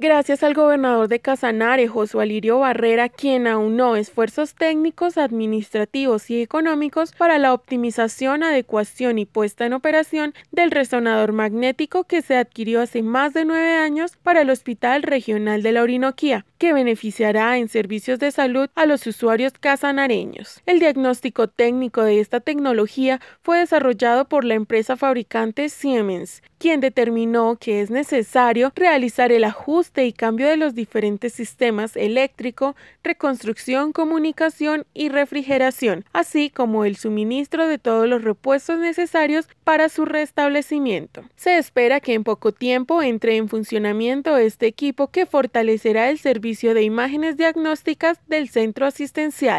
Gracias al gobernador de Casanare, Josué Alirio Barrera, quien aunó esfuerzos técnicos, administrativos y económicos para la optimización, adecuación y puesta en operación del resonador magnético que se adquirió hace más de nueve años para el Hospital Regional de la Orinoquía que beneficiará en servicios de salud a los usuarios casanareños. El diagnóstico técnico de esta tecnología fue desarrollado por la empresa fabricante Siemens, quien determinó que es necesario realizar el ajuste y cambio de los diferentes sistemas eléctrico, reconstrucción, comunicación y refrigeración, así como el suministro de todos los repuestos necesarios para su restablecimiento. Se espera que en poco tiempo entre en funcionamiento este equipo que fortalecerá el servicio de imágenes diagnósticas del centro asistencial.